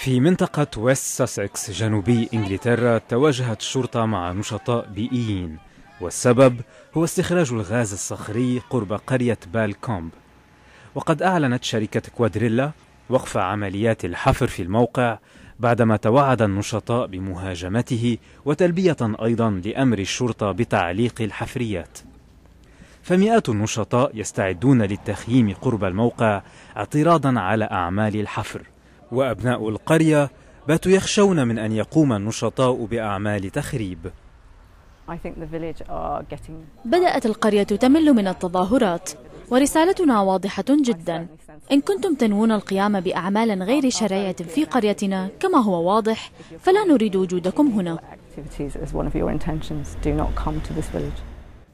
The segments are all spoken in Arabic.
في منطقة ويست ساسكس جنوبي إنجلترا تواجهت الشرطة مع نشطاء بيئيين والسبب هو استخراج الغاز الصخري قرب قرية بالكومب وقد أعلنت شركة كوادريلا وقف عمليات الحفر في الموقع بعدما توعد النشطاء بمهاجمته وتلبية أيضا لأمر الشرطة بتعليق الحفريات فمئات النشطاء يستعدون للتخييم قرب الموقع اعتراضا على أعمال الحفر وأبناء القرية باتوا يخشون من أن يقوم النشطاء بأعمال تخريب بدأت القرية تمل من التظاهرات ورسالتنا واضحة جدا إن كنتم تنوون القيام بأعمال غير شرعية في قريتنا كما هو واضح فلا نريد وجودكم هنا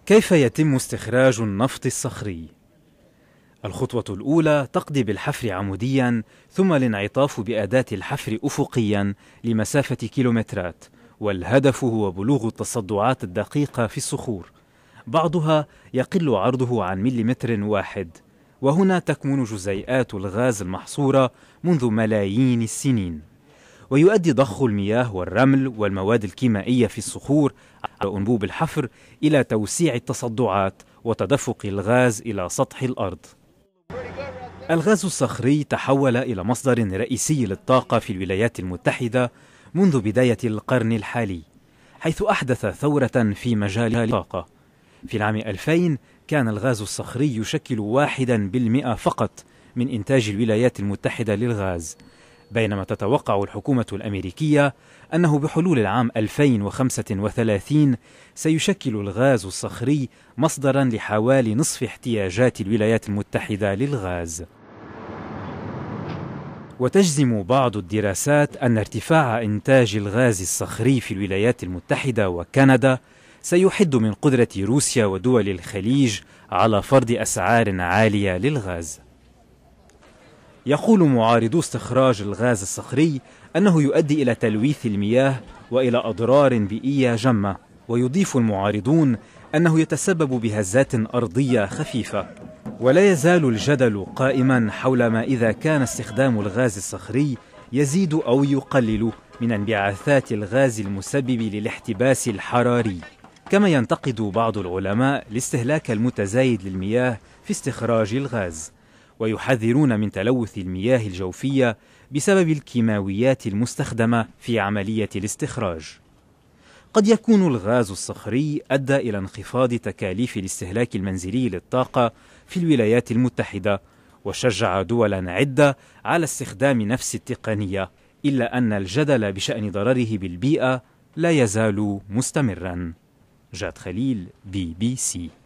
كيف يتم استخراج النفط الصخري؟ الخطوة الأولى تقضي بالحفر عموديا ثم الانعطاف بأداة الحفر أفقيا لمسافة كيلومترات والهدف هو بلوغ التصدعات الدقيقة في الصخور بعضها يقل عرضه عن مليمتر واحد وهنا تكمن جزيئات الغاز المحصورة منذ ملايين السنين ويؤدي ضخ المياه والرمل والمواد الكيمائية في الصخور على أنبوب الحفر إلى توسيع التصدعات وتدفق الغاز إلى سطح الأرض الغاز الصخري تحول إلى مصدر رئيسي للطاقة في الولايات المتحدة منذ بداية القرن الحالي حيث أحدث ثورة في مجال الطاقة في العام 2000 كان الغاز الصخري يشكل واحدا بالمئة فقط من إنتاج الولايات المتحدة للغاز بينما تتوقع الحكومة الأمريكية أنه بحلول العام 2035 سيشكل الغاز الصخري مصدرا لحوالي نصف احتياجات الولايات المتحدة للغاز. وتجزم بعض الدراسات أن ارتفاع إنتاج الغاز الصخري في الولايات المتحدة وكندا سيحد من قدرة روسيا ودول الخليج على فرض أسعار عالية للغاز. يقول معارضو استخراج الغاز الصخري أنه يؤدي إلى تلويث المياه وإلى أضرار بيئية جمة ويضيف المعارضون أنه يتسبب بهزات أرضية خفيفة ولا يزال الجدل قائما حول ما إذا كان استخدام الغاز الصخري يزيد أو يقلل من انبعاثات الغاز المسبب للاحتباس الحراري كما ينتقد بعض العلماء الاستهلاك المتزايد للمياه في استخراج الغاز ويحذرون من تلوث المياه الجوفية بسبب الكيماويات المستخدمة في عملية الاستخراج. قد يكون الغاز الصخري أدى إلى انخفاض تكاليف الاستهلاك المنزلي للطاقة في الولايات المتحدة وشجع دولا عدة على استخدام نفس التقنية إلا أن الجدل بشأن ضرره بالبيئة لا يزال مستمرا جاد خليل بي بي سي